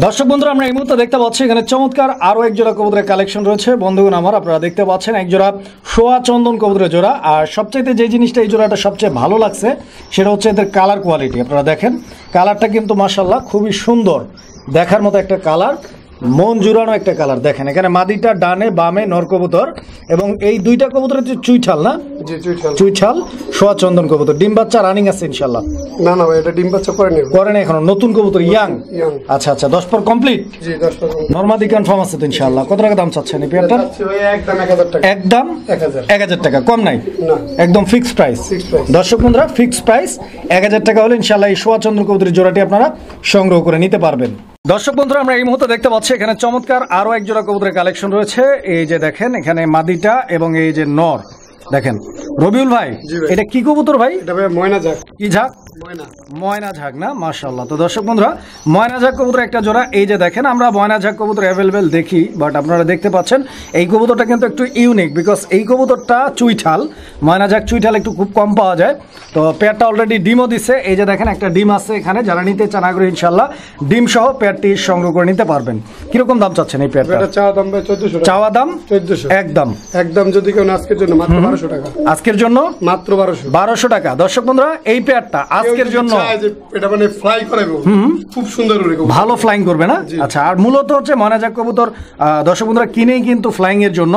S2: দর্শক বন্ধুরা
S1: আমরা এই মুহূর্তে দেখতে পাচ্ছি এখানে চমৎকার আরও একজোড়া জোড়া কবুতরের কালেকশন রয়েছে বন্ধুগণ আমার আপনারা দেখতে পাচ্ছেন একজোড়া জোড়া সোয়া চন্দন কবুতরের জোড়া আর সবচাইতে যে জিনিসটা এই জোড়াটা সবচেয়ে ভালো লাগছে সেটা হচ্ছে এদের কালার কোয়ালিটি আপনারা দেখেন কালারটা কিন্তু মাসাল্লাহ খুবই সুন্দর দেখার মতো একটা কালার মন জুড়ানো একটা কালার দেখেন এখানে মাদিটা ডানে বামে নর কবুতর এবং এই দুইটা কবুতরের হচ্ছে চুইছাল না চুইছাল সোয়া চন্দন কবুতর ডিম বাচ্চা রানিং আছে ইনশাল্লাহ না না এটা ডিম বাচ্চা করে নেই করে নেই এখনো নতুন কবুতর ইয়াং আচ্ছা আচ্ছা দশ পর কমপ্লিট নর্মাদি কনফার্ম আছে তো ইনশাল্লাহ কত টাকা দাম চাচ্ছেন এই পেয়ারটা একদম এক হাজার টাকা কম নাই একদম ফিক্সড প্রাইস দর্শক বন্ধুরা ফিক্সড প্রাইস এক হাজার টাকা হলে ইনশাল্লাহ এই সোয়া চন্দন কবুতরের জোড়াটি আপনারা সংগ্রহ করে নিতে পারবেন দর্শক বন্ধুরা আমরা এই মুহূর্তে দেখতে পাচ্ছি এখানে চমৎকার আরো এক জোড়া কবুতরের কালেকশন রয়েছে এই যে দেখেন এখানে মাদিটা এবং এই যে নর দেখেন রবিউল ভাই এটা কি কবুতর ভাই ময়না ঝাঁক কি ঝাঁক ময়না ঝাঁক না তো দর্শক বন্ধুরা ময়না ঝাঁক কবুতর একটা জোড়া এই যে দেখেন আমরা ময়না ঝাঁক কবুতর অ্যাভেলেবেল দেখি বাট আপনারা দেখতে পাচ্ছেন এই কবুতরটা কিন্তু একটু ইউনিক বিকজ এই কবুতরটা চুইঠাল ময়না ঝাঁক চুইঠাল একটু খুব কম পাওয়া যায় তো অলরেডি ডিমও দিছে এই যে দেখেন একটা ডিম আছে এখানে যারা নিতে চান আগ্রহী ইনশাল্লাহ ডিম সহ প্যাটটি সংগ্রহ করে নিতে
S2: পারবেন কিরকম দাম চাচ্ছেন এই প্যাটটা চাওয়া দাম চোদ্দশো চাওয়া দাম চোদ্দশো একদম একদম যদি কেউ আজকের জন্য মাত্র বারোশো টাকা আজকের জন্য মাত্র বারোশো বারোশো টাকা দর্শক বন্ধুরা এই প্যাটটা আজ আজকের জন্য এটা মানে ফ্লাই করাবে খুব সুন্দর ভালো ফ্লাইং করবে না আচ্ছা
S1: আর মূলত হচ্ছে মনাজাক কবুতর দর্শক বন্ধুরা কিনেই কিন্তু ফ্লাইং এর জন্য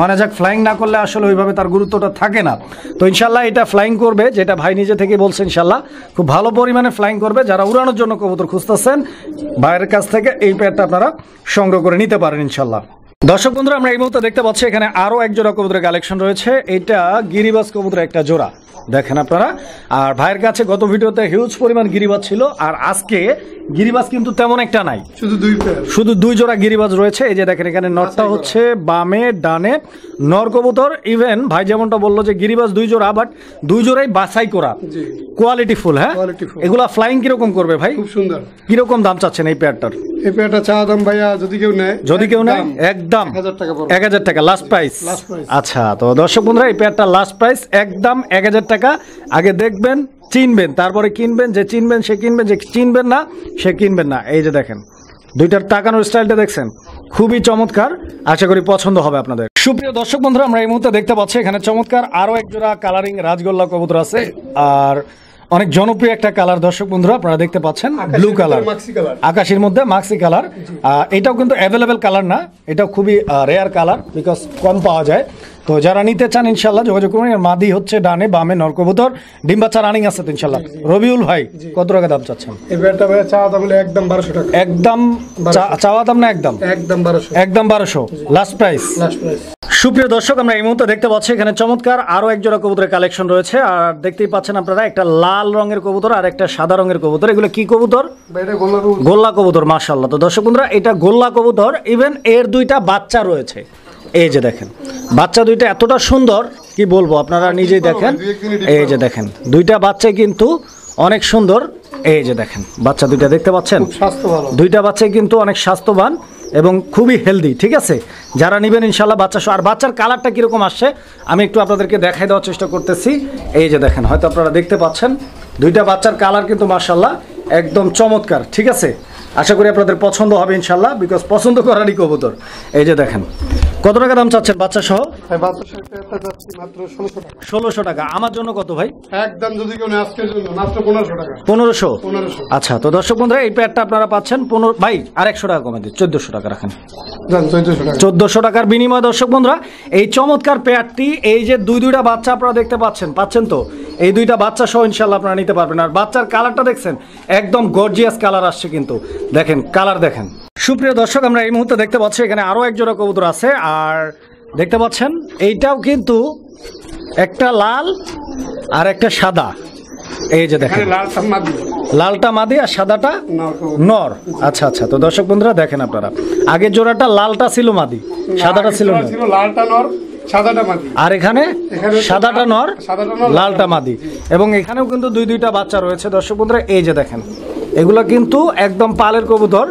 S1: মনাজাক ফ্লাইং না করলে আসলে ওইভাবে তার গুরুত্বটা থাকে না তো ইনশাল্লাহ এটা ফ্লাইং করবে যেটা ভাই নিজে থেকে বলছে ইনশাল্লাহ খুব ভালো পরিমাণে ফ্লাইং করবে যারা উড়ানোর জন্য কবুতর খুঁজতেছেন ভাইয়ের কাছ থেকে এই প্যাডটা আপনারা সংগ্রহ করে নিতে পারেন ইনশাল্লাহ দর্শক বন্ধুরা আমরা এই মুহূর্তে দেখতে পাচ্ছি এখানে আরও এক জোড়া কবুতরের কালেকশন রয়েছে এটা গিরিবাস কবুতরের একটা জোড়া দেখেন আপনারা আর ভাইয়ের কাছে গত ভিডিওতে হিউজ পরিমাণ গিরিবাজ ছিল আর আজকে গিরিবাজ কিন্তু তেমন একটা নাই শুধু দুই শুধু দুই জোড়া গিরিবাজ রয়েছে এই যে দেখেন এখানে নটটা আচ্ছা, হচ্ছে বামে ডানে নর কবুতর ইভেন ভাই যেমনটা বললো যে গিরিবাজ দুই জোড়া বাট দুই জোড়াই বাছাই করা কোয়ালিটি ফুল হ্যাঁ এগুলা ফ্লাইং কিরকম করবে ভাই খুব সুন্দর কিরকম দাম চাচ্ছেন এই পেয়ারটার একদম এক হাজার টাকা লাস্ট প্রাইস আচ্ছা তো দর্শক বন্ধুরা এই পেয়ারটা লাস্ট প্রাইস একদম এক হাজার টাকা আগে দেখবেন চিনবেন তারপরে কিনবেন যে চিনবেন সে কিনবেন যে চিনবেন না সে কিনবেন না এই যে দেখেন দুইটার তাকানোর স্টাইলটা দেখছেন খুবই চমৎকার আশা করি পছন্দ হবে আপনাদের সুপ্রিয় দর্শক বন্ধুরা আমরা এই মুহূর্তে দেখতে পাচ্ছি এখানে চমৎকার আরও একজোড়া কালারিং রাজগোল্লা কবুতর আছে আর অনেক জনপ্রিয় একটা কালার দর্শক বন্ধুরা আপনারা দেখতে পাচ্ছেন ব্লু কালার আকাশের মধ্যে মাক্সি কালার এটাও কিন্তু অ্যাভেলেবেল কালার না এটাও খুবই রেয়ার কালার বিকজ কম পাওয়া যায় তো যারা নিতে চান ইনশাল্লাহ যোগাযোগ করুন মাদি হচ্ছে ডানে বামে নরকবুতর ডিম বাচ্চা রানিং আছে ইনশাল্লাহ রবিউল ভাই কত টাকা দাম চাচ্ছেন একদম চাওয়া দাম না একদম একদম বারোশো লাস্ট প্রাইস সুপ্রিয় দর্শক আমরা এই মুহূর্তে দেখতে পাচ্ছি এখানে চমৎকার আরও একজোড়া কবুতরের কালেকশন রয়েছে আর দেখতেই পাচ্ছেন আপনারা একটা লাল রঙের কবুতর আর একটা সাদা রঙের কবুতর এগুলো কি কবুতর গোল্লা কবুতর মার্শাল্লাহ তো দর্শক বন্ধুরা এটা গোল্লা কবুতর ইভেন এর দুইটা বাচ্চা রয়েছে এই যে দেখেন বাচ্চা দুইটা এতটা সুন্দর কি বলবো আপনারা নিজেই দেখেন এই যে দেখেন দুইটা বাচ্চাই কিন্তু অনেক সুন্দর এই যে দেখেন বাচ্চা দুইটা দেখতে পাচ্ছেন দুইটা বাচ্চাই কিন্তু অনেক স্বাস্থ্যবান এবং খুবই হেলদি ঠিক আছে যারা নেবেন ইনশাল্লাহ বাচ্চা আর বাচ্চার কালারটা কীরকম আসছে আমি একটু আপনাদেরকে দেখাই দেওয়ার চেষ্টা করতেছি এই যে দেখেন হয়তো আপনারা দেখতে পাচ্ছেন দুইটা বাচ্চার কালার কিন্তু মার্শাল্লাহ একদম চমৎকার ঠিক আছে আশা করি আপনাদের পছন্দ হবে ইনশাল্লাহ বিকজ পছন্দ করারই কবুতর এই যে দেখেন কত টাকা দাম চাচ্ছেন বাচ্চা সহ
S2: ষোলোশো টাকা আমার জন্য কত ভাই
S1: পনেরোশো আচ্ছা তো দর্শক বন্ধুরা এই আপনারা পাচ্ছেন পনেরো ভাই আর একশো টাকা কমে দিন চোদ্দশো টাকা রাখেন চোদ্দশো টাকার বিনিময়ে দর্শক বন্ধুরা এই চমৎকার প্যাডটি এই যে দুই দুইটা বাচ্চা আপনারা দেখতে পাচ্ছেন পাচ্ছেন তো এই দুইটা বাচ্চা সহ ইনশাল্লাহ আপনারা নিতে পারবেন আর বাচ্চার কালারটা দেখছেন একদম গর্জিয়াস কালার আসছে কিন্তু দেখেন কালার দেখেন সুপ্রিয় দর্শক আমরা এই মুহূর্তে দেখতে পাচ্ছি এখানে আরও এক জোড়া কবুতর আছে আর দেখতে পাচ্ছেন এইটাও কিন্তু একটা লাল আর একটা সাদা এই যে দেখেন লালটা মাদি আর সাদাটা নর আচ্ছা আচ্ছা তো দর্শক বন্ধুরা দেখেন আপনারা আগের জোড়াটা লালটা ছিল মাদি সাদাটা ছিল লালটা নর আর এখানে সাদাটা নর লালটা মাদি এবং এখানেও কিন্তু দুই দুইটা বাচ্চা রয়েছে দর্শক বন্ধুরা এই যে দেখেন এগুলো কিন্তু একদম পালের কবুতর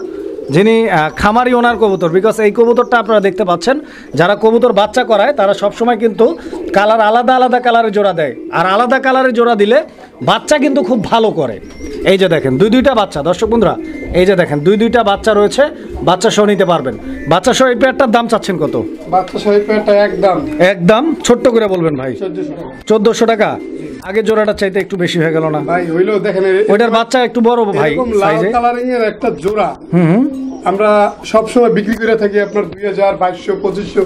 S1: যিনি খামারি ওনার কবুতর বিকজ এই কবুতরটা আপনারা দেখতে পাচ্ছেন যারা কবুতর বাচ্চা করায় তারা সবসময় কিন্তু কালার আলাদা আলাদা কালারের জোড়া দেয় আর আলাদা কালারের জোড়া দিলে বাচ্চা কিন্তু খুব ভালো করে এই যে দেখেন দুই দুইটা বাচ্চা দর্শক বন্ধুরা এই যে দেখেন দুই দুইটা বাচ্চা রয়েছে বাচ্চা শো নিতে পারবেন বাচ্চা সহ দাম চাচ্ছেন কত
S2: বাচ্চা সহ একদম
S1: একদম করে বলবেন ভাই চোদ্দশো টাকা আগে জোড়াটা চাইতে একটু বেশি হয়ে গেল না ভাই হইলো দেখেন ওইটার বাচ্চা একটু বড় ভাই লাল
S2: কালারিং এর একটা জোড়া হুম আমরা সবসময় বিক্রি করে থাকি আপনার দুই হাজার বাইশশো পঁচিশশো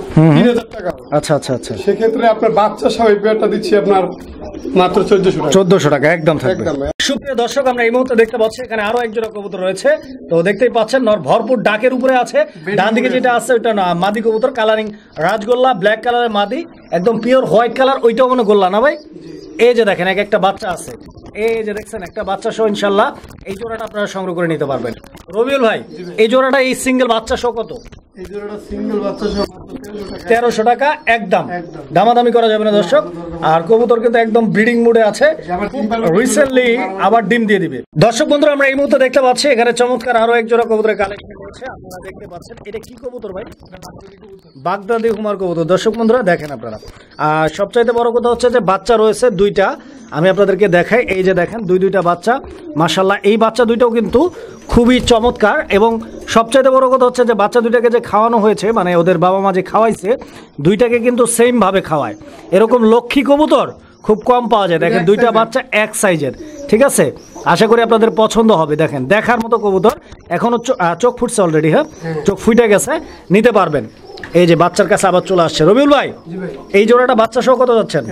S2: টাকা আচ্ছা আচ্ছা আচ্ছা সেক্ষেত্রে আপনার বাচ্চা সহ এই দিচ্ছি আপনার মাত্র চোদ্দশো
S1: চোদ্দশো টাকা একদম থাকবে
S2: সুপ্রিয় দর্শক আমরা এই মুহূর্তে দেখতে পাচ্ছি এখানে আরো একজন কবুতর রয়েছে তো দেখতেই পাচ্ছেন নর ভরপুর ডাকের উপরে
S1: আছে ডান দিকে যেটা আছে ওইটা না মাদি কবুতর কালারিং রাজগোল্লা ব্ল্যাক কালারের মাদি একদম পিওর হোয়াইট কালার ওইটাও কোনো গোল্লা না ভাই এই যে দেখেন এক একটা বাচ্চা আছে এই যে দেখছেন একটা বাচ্চা সহ ইনশাল্লাহ এই জোড়াটা আপনারা সংগ্রহ করে নিতে পারবেন রবিউল ভাই এই জোড়াটা এই সিঙ্গেল বাচ্চা সহ কত তেরোশো টাকা একদম দামাদামি করা যাবে না দর্শক আর কবুতর কিন্তু একদম ব্রিডিং মুডে আছে রিসেন্টলি আবার ডিম দিয়ে দিবে দর্শক বন্ধুরা আমরা এই মুহূর্তে দেখতে পাচ্ছি এখানে চমৎকার আরো এক জোড়া কবুতরের কালেকশন দেখতে পাচ্ছেন বাগদাদি হুমার কবুতর দর্শক বন্ধুরা দেখেন আপনারা আর সবচাইতে বড় কথা হচ্ছে যে বাচ্চা রয়েছে দুইটা আমি আপনাদেরকে দেখাই এই যে দেখেন দুই দুইটা বাচ্চা মাসাল্লাহ এই বাচ্চা দুইটাও কিন্তু খুবই চমৎকার এবং সবচাইতে বড় কথা হচ্ছে যে বাচ্চা দুইটাকে যে খাওয়ানো হয়েছে মানে ওদের বাবা মা যে খাওয়াইছে দুইটাকে কিন্তু সেমভাবে খাওয়ায় এরকম লক্ষ্মী কবুতর খুব কম পাওয়া যায় দেখেন দুইটা বাচ্চা এক সাইজের ঠিক আছে আশা করি আপনাদের পছন্দ হবে দেখেন দেখার মতো কবুতর এখনো চোখ ফুটছে অলরেডি হ্যাঁ চোখ ফুটে গেছে নিতে পারবেন এই যে বাচ্চার কাছে আবার চলে আসছে রবিউল ভাই এই জোড়াটা বাচ্চা সহ কত যাচ্ছেন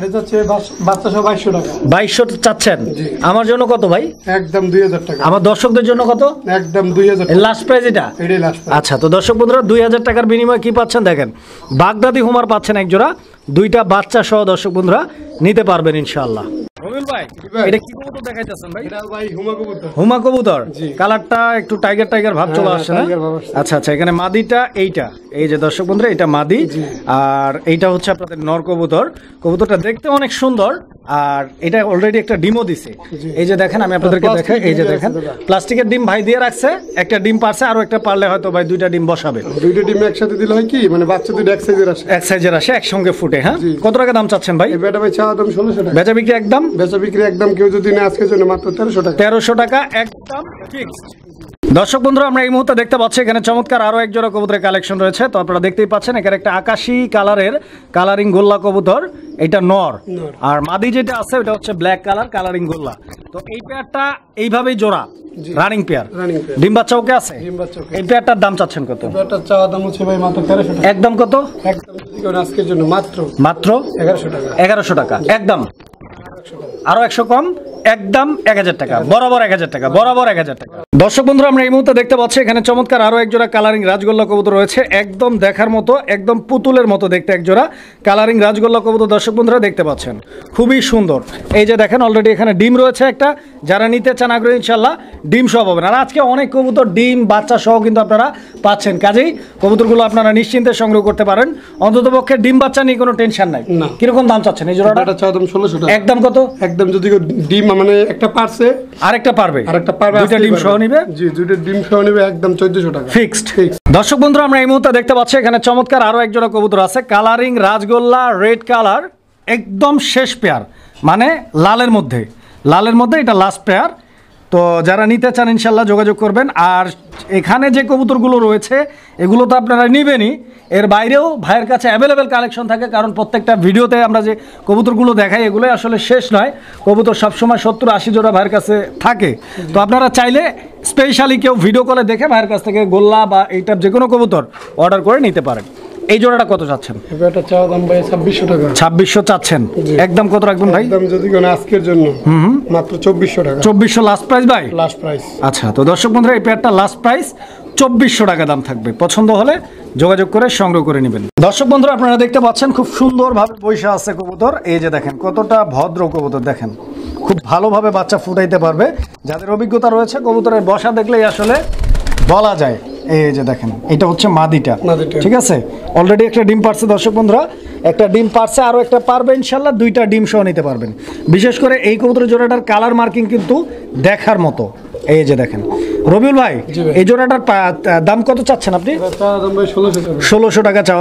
S1: বাচ্চা বাইশশো চাচ্ছেন আমার জন্য কত ভাই
S2: একদম দুই হাজার টাকা আমার দর্শকদের জন্য কত একদম দুই হাজার
S1: লাস্ট প্রাইজ এটা আচ্ছা তো দর্শক বন্ধুরা দুই হাজার টাকার বিনিময়ে কি পাচ্ছেন দেখেন বাগদাদি হুমার পাচ্ছেন এক জোড়া দুইটা বাচ্চা সহ দর্শক বন্ধুরা নিতে পারবেন ইনশাল্লাহ কালারটা একটু টাইগার টাইগার ভাব হ্যাঁ, চলে আসছে না আচ্ছা আচ্ছা এখানে মাদিটা এইটা এই যে দর্শক বন্ধুরা এটা মাদি আর এইটা হচ্ছে আপনাদের নর কবুতর কবুতরটা দেখতে অনেক সুন্দর আর এটা অলরেডি একটা ডিমও দিছে এই যে দেখেন আমি আপনাদেরকে দেখাই এই যে দেখেন প্লাস্টিকের ডিম ভাই দিয়ে রাখছে একটা ডিম পারছে আরো একটা পারলে হয়তো ভাই দুইটা ডিম
S2: বসাবে দুইটা ডিম একসাথে দিলে হয় কি মানে বাচ্চা দুটো এক সাইজের আসে এক সাইজের আসে একসঙ্গে ফুটে হ্যাঁ কত টাকা দাম চাচ্ছেন ভাই বেটা ভাই চা দাম 1600 টাকা বেচা বিক্রি একদম বেচা বিক্রি একদম কেউ যদি না আজকে জন্য মাত্র 1300 টাকা 1300 টাকা
S1: একদম ফিক্সড
S2: দর্শক বন্ধুরা আমরা এই মুহূর্তে দেখতে পাচ্ছি এখানে চমৎকার আরও
S1: এক জোড়া কবুতরের কালেকশন রয়েছে তো আপনারা দেখতেই পাচ্ছেন এখানে একটা আকাশি কালারের কালারিং গোল্লা কবুতর এটা নর আর মাদি যেটা আছে ওটা হচ্ছে ব্ল্যাক কালার কালারিং গোল্লা তো এই পেয়ারটা এইভাবেই জোড়া রানিং পেয়ার ডিম চৌকে আছে এই পেয়ারটার দাম চাচ্ছেন কত
S2: মাত্র 1300 একদম কত আজকের জন্য মাত্র মাত্র 1100 টাকা 1100 টাকা একদম আরো একশো কম একদম এক হাজার টাকা
S1: বরাবর এক হাজার টাকা বরাবর এক হাজার টাকা দর্শক বন্ধুরা আমরা এই মুহূর্তে দেখতে পাচ্ছি এখানে চমৎকার আরও একজোড়া কালারিং রাজগোল্লা কবুতর রয়েছে একদম দেখার মতো একদম পুতুলের মতো দেখতে একজোড়া কালারিং রাজগোল্লা কবুতর দর্শক বন্ধুরা দেখতে পাচ্ছেন খুবই সুন্দর এই যে দেখেন অলরেডি এখানে ডিম রয়েছে একটা যারা নিতে চান আগ্রহী ইনশাল্লাহ ডিম সহ পাবেন আর আজকে অনেক কবুতর ডিম বাচ্চা সহ কিন্তু আপনারা পাচ্ছেন কাজেই কবুতরগুলো আপনারা নিশ্চিন্তে সংগ্রহ করতে পারেন অন্তত পক্ষে ডিম বাচ্চা নিয়ে কোনো টেনশন নাই
S2: কিরকম দাম চাচ্ছেন এই জোড়াটা একদম ষোলোশো একদম কত একদম যদি ডিম মানে একটা পারছে আরেকটা পারবে আরেকটা পারবে ডিম সহ একদম চোদ্দশো ফিক্সড
S1: দর্শক বন্ধুরা আমরা এই মুহূর্তে দেখতে পাচ্ছি এখানে চমৎকার আরো একজোড়া কবুতর আছে কালারিং রাজগোল্লা রেড কালার একদম শেষ পেয়ার মানে লালের মধ্যে লালের মধ্যে এটা লাস্ট পেয়ার তো যারা নিতে চান ইনশাল্লাহ যোগাযোগ করবেন আর এখানে যে কবুতরগুলো রয়েছে এগুলো তো আপনারা নেবেনই এর বাইরেও ভাইয়ের কাছে অ্যাভেলেবেল কালেকশন থাকে কারণ প্রত্যেকটা ভিডিওতে আমরা যে কবুতরগুলো দেখাই এগুলোই আসলে শেষ নয় কবুতর সবসময় সত্তর আশি জোড়া ভাইয়ের কাছে থাকে তো আপনারা চাইলে স্পেশালি কেউ ভিডিও কলে দেখে ভাইয়ের কাছ থেকে গোল্লা বা এইটার যে কোনো কবুতর অর্ডার করে নিতে পারেন এই জোড়াটা কত চাচ্ছেন
S2: এটা চাওয়া দাম ভাই 2600 টাকা 2600 চাচ্ছেন একদম কত রাখবেন ভাই একদম যদি কোন আজকের জন্য হুম মাত্র 2400 টাকা 2400 লাস্ট প্রাইস ভাই লাস্ট প্রাইস
S1: আচ্ছা তো দর্শক বন্ধুরা এই পেয়ারটা লাস্ট প্রাইস 2400 টাকা দাম থাকবে পছন্দ হলে যোগাযোগ করে সংগ্রহ করে নেবেন দর্শক বন্ধুরা আপনারা দেখতে পাচ্ছেন খুব সুন্দরভাবে বইসা আছে কবুতর এই যে দেখেন কতটা ভদ্র কবুতর দেখেন খুব ভালোভাবে বাচ্চা ফুটাইতে পারবে যাদের অভিজ্ঞতা রয়েছে কবুতরের বসা দেখলেই আসলে বলা যায় এই যে দেখেন এটা হচ্ছে মাদিটা ঠিক আছে অলরেডি একটা ডিম পারছে দর্শক বন্ধুরা একটা ডিম পারছে আরও একটা পারবে ইনশাল্লাহ দুইটা ডিম সহ নিতে পারবেন বিশেষ করে এই কবুতর জোড়াটার কালার মার্কিং কিন্তু দেখার মতো এই মুহূর্তে পাচ্ছি এখানে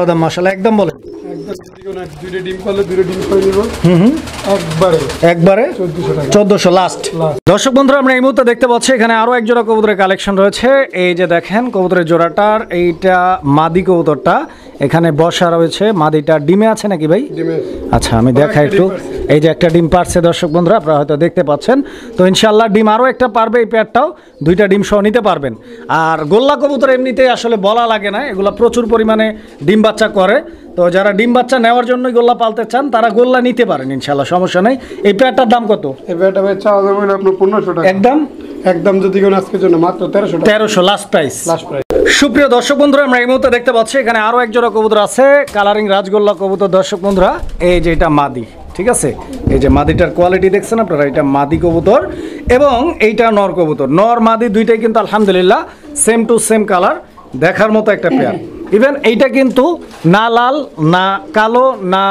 S1: আরো একজোড়া জোড়া কবুতরের কালেকশন রয়েছে এই যে দেখেন কবুতরের জোড়াটার এইটা মাদি কবুতরটা এখানে বসা রয়েছে মাদিটা ডিমে আছে নাকি ভাই আচ্ছা আমি দেখা একটু এই যে একটা ডিম পারছে দর্শক বন্ধুরা আপনারা হয়তো দেখতে পাচ্ছেন তো ইনশাল্লাহ ডিম আরও একটা পারবে এই প্যাট কবুতরটাও দুইটা ডিম সহ নিতে পারবেন আর গোল্লা কবুতর এমনিতেই আসলে বলা লাগে না এগুলো প্রচুর পরিমাণে ডিম বাচ্চা করে তো যারা ডিম বাচ্চা নেওয়ার জন্য গোল্লা পালতে চান তারা
S2: গোল্লা নিতে পারেন ইনশাল্লাহ সমস্যা নেই এই প্যাটার দাম কত এই প্যাডটা ভাই আপনার পনেরোশো একদম একদম যদি কোনো আজকের জন্য মাত্র তেরোশো তেরোশো
S1: লাস্ট প্রাইস লাস্ট প্রাইস সুপ্রিয় দর্শক বন্ধুরা আমরা এই মুহূর্তে দেখতে পাচ্ছি এখানে আরও একজোড়া কবুতর আছে কালারিং রাজগোল্লা কবুতর দর্শক বন্ধুরা এই যে এটা মাদি ঠিক আছে এই যে মাদিটার কোয়ালিটি দেখছেন আপনারা এটা মাদি কবুতর এবং এইটা নর কবুতর নর মাদি দুইটাই কিন্তু আলহামদুলিল্লাহ সেম টু সেম কালার দেখার মতো একটা পেয়ার ইভেন এইটা কিন্তু না লাল না কালো না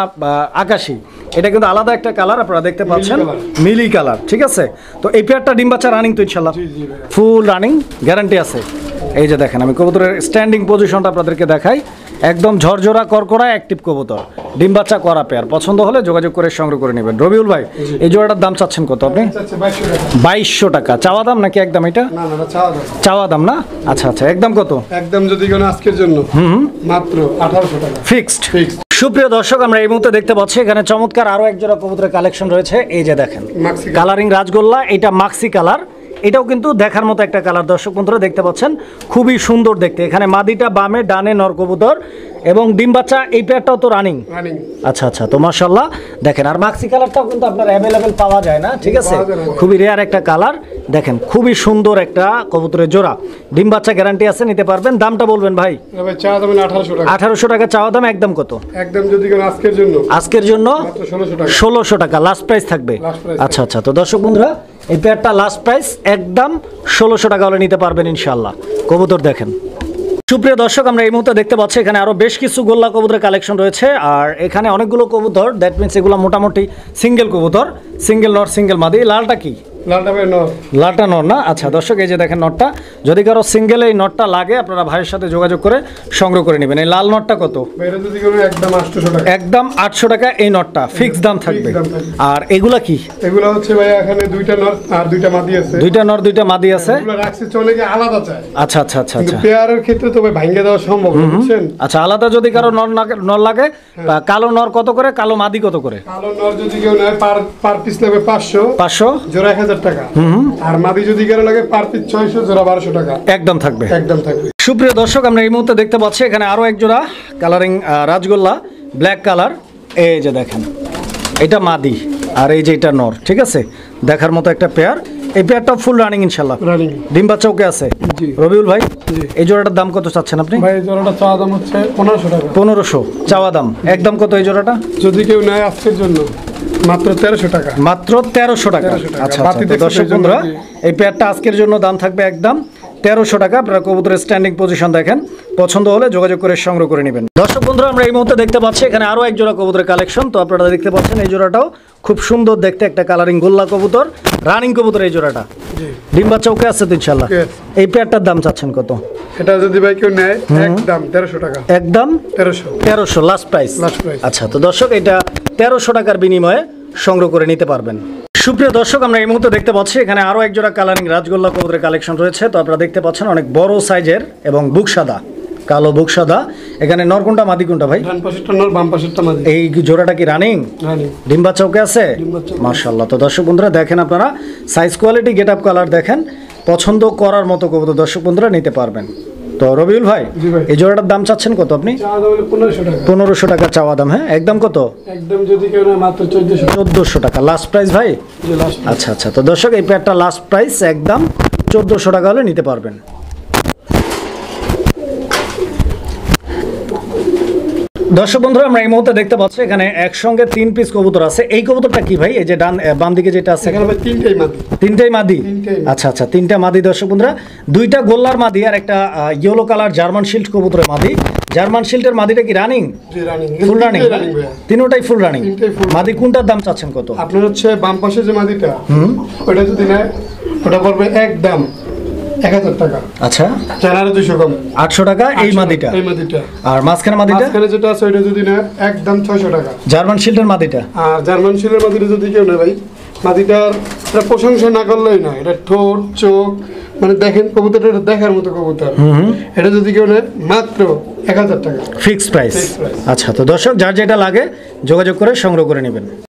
S1: আকাশি এটা কিন্তু আলাদা একটা কালার আপনারা দেখতে পাচ্ছেন মিলি কালার ঠিক আছে তো এই পেয়ারটা ডিম বাচ্চা রানিং তো ইনশাল্লাহ ফুল রানিং গ্যারান্টি আছে এই যে দেখেন আমি কবুতরের স্ট্যান্ডিং পজিশনটা আপনাদেরকে দেখাই একদম ঝরঝরা করকরা অ্যাক্টিভ কবুতর ডিম বাচ্চা করা পেয়ার পছন্দ হলে যোগাযোগ করে সংগ্রহ করে নেবেন রবিউল ভাই এই জোড়াটার দাম চাচ্ছেন কত আপনি বাইশশো টাকা চাওয়া দাম নাকি একদম এটা চাওয়া দাম না আচ্ছা আচ্ছা একদম কত
S2: একদম যদি কোনো আজকের জন্য হুম মাত্র আঠারোশো টাকা ফিক্সড ফিক্সড সুপ্রিয় দর্শক আমরা এই মুহূর্তে দেখতে পাচ্ছি এখানে
S1: চমৎকার আরও এক জোড়া কবুতরের কালেকশন রয়েছে এই যে দেখেন কালারিং রাজগোল্লা এটা মাক্সি কালার এটাও কিন্তু দেখার মতো একটা কালার দর্শক বন্ধুরা দেখতে পাচ্ছেন খুবই সুন্দর দেখতে এখানে মাদিটা বামে ডানে নরকবুতর এবং ডিম বাচ্চা এই পেয়ারটাও তো রানিং আচ্ছা আচ্ছা তো মার্শাল্লাহ দেখেন আর মাক্সি কালারটাও কিন্তু আপনার অ্যাভেলেবেল পাওয়া যায় না ঠিক আছে খুবই রেয়ার একটা কালার দেখেন খুবই সুন্দর একটা কবুতরের জোড়া ডিম বাচ্চা গ্যারান্টি আছে নিতে পারবেন দামটা বলবেন ভাই
S2: আঠারোশো টাকা চাওয়া দাম একদম কত একদম যদি আজকের জন্য আজকের জন্য
S1: ষোলোশো টাকা লাস্ট প্রাইস থাকবে আচ্ছা আচ্ছা তো দর্শক বন্ধুরা এই পেয়ারটা লাস্ট প্রাইস একদম ষোলোশো টাকা হলে নিতে পারবেন ইনশাল্লাহ কবুতর দেখেন সুপ্রিয় দর্শক আমরা এই মুহূর্তে দেখতে পাচ্ছি এখানে আরও বেশ কিছু গোল্লা কবুতরের কালেকশন রয়েছে আর এখানে অনেকগুলো কবুতর দ্যাট মিনস এগুলো মোটামুটি সিঙ্গেল কবুতর সিঙ্গেল নট সিঙ্গেল মাদি লালটা কি লাটা নর না আচ্ছা দর্শক এই যে দেখেন নটটা যদি কারো সিঙ্গেল এই নটটা লাগে আপনারা ভাইয়ের সাথে যোগাযোগ করে সংগ্রহ করে নেবেন এই লাল নটটা কত
S2: একদম আটশো টাকা এই নটটা ফিক্স দাম থাকবে আর এগুলা কি এগুলা হচ্ছে দুইটা নর দুইটা মাদি আছে আচ্ছা আচ্ছা আচ্ছা, আচ্ছা পেয়ারের ক্ষেত্রে তো ভাই ভাঙিয়ে দেওয়া সম্ভব
S1: আচ্ছা আলাদা যদি কারো নর নর লাগে হ্যাঁ। কালো নর কত করে কালো মাদি কত করে
S2: কালো নর যদি কেউ নেয় পার পিস নেবে 500 500 জোড়া সুপ্রিয় দর্শক আমরা এই মুহূর্তে
S1: দেখতে পাচ্ছি এখানে এক জোড়া কালারিং রাজগোল্লা ব্ল্যাক কালার এই যে দেখেন এটা মাদি আর এই যে এটা নর ঠিক আছে দেখার মতো একটা পেয়ার এই পেয়ারটা ফুল রানিং ইনশাল্লাহ ডিম বাচ্চা ওকে আছে রবিউল ভাই এই জোড়াটার দাম কত চাচ্ছেন আপনি
S2: পনেরোশো টাকা পনেরোশো চাওয়া দাম একদম কত এই জোড়াটা যদি কেউ নেয় আজকের জন্য মাত্র তেরোশো টাকা মাত্র তেরোশো টাকা আচ্ছা, আচ্ছা দর্শক বন্ধুরা
S1: এই পেয়ারটা আজকের জন্য দাম থাকবে একদম তেরোশো টাকা আপনারা কবুতরের স্ট্যান্ডিং পজিশন দেখেন পছন্দ হলে যোগাযোগ করে সংগ্রহ করে নেবেন দর্শক বন্ধুরা আমরা এই মুহূর্তে দেখতে পাচ্ছি এখানে আরও এক জোড়া কবুতরের কালেকশন তো আপনারা দেখতে পাচ্ছেন এই জোড়াটাও খুব সুন্দর দেখতে একটা কালারিং গোল্লা কবুতর রানিং কবুতর এই জোড়াটা ডিম বাচ্চা ওকে আছে তো ইনশাল্লাহ এই পেয়ারটার দাম চাচ্ছেন কত
S2: এটা যদি ভাই কেউ নেয় একদম তেরোশো টাকা একদম তেরোশো তেরোশো লাস্ট প্রাইস আচ্ছা তো দর্শক এটা তেরোশো
S1: টাকার বিনিময়ে সংগ্রহ করে নিতে পারবেন সুপ্রিয় দর্শক আমরা এই মুহূর্তে দেখতে পাচ্ছি এখানে আরও একজোড়া কালারিং রাজগোল্লা কবুতরের কালেকশন রয়েছে তো আপনারা দেখতে পাচ্ছেন অনেক বড় সাইজের এবং বুক সাদা কালো বুক সাদা এখানে নরকুন্ডা মাদি কোনটা ভাই এই জোড়াটা কি রানিং ডিম্বা চৌকে আছে মার্শাল্লাহ তো দর্শক বন্ধুরা দেখেন আপনারা size quality get up colour দেখেন পছন্দ করার মতো কবুতর দর্শক বন্ধুরা নিতে পারবেন তো রবিউল ভাই এই জোড়াটার দাম চাচ্ছেন কত আপনি পনেরোশো টাকা চাওয়া দাম হ্যাঁ একদম কত চোদ্দোশো টাকা লাস্ট প্রাইস ভাই আচ্ছা আচ্ছা তো দর্শক এই প্যাটটা লাস্ট প্রাইস একদম চোদ্দোশো টাকা হলে নিতে পারবেন দর্শক বন্ধুরা আমরা এই মুহূর্তে দেখতে পাচ্ছি এখানে একসঙ্গে তিন পিস কবুতর আছে এই কবুতরটা কি ভাই এই যে ডান বাম দিকে যেটা আছে তিনটাই মাদি তিনটাই মাদি আচ্ছা আচ্ছা তিনটা মাদি দর্শক বন্ধুরা দুইটা গোল্লার মাদি আর একটা ইয়েলো কালার জার্মান শিল্ড কবুতরের মাদি জার্মান শিল্ডের মাদিটা কি রানিং ফুল রানিং তিনটাই ফুল রানিং
S2: মাদি কোনটার দাম চাচ্ছেন কত আপনার হচ্ছে বাম পাশে যে মাদিটা ওটা যদি নেয় ওটা পড়বে এক দাম আচ্ছা। প্রশংসা না করলেই এটা ঠোঁট চোখ মানে দেখেন কবুতরটা দেখার মতো কবুতর এটা যদি কেউ নেয় মাত্র এক হাজার টাকা
S1: ফিক্সড প্রাইস আচ্ছা তো দর্শক যার যেটা লাগে যোগাযোগ করে সংগ্রহ করে নেবেন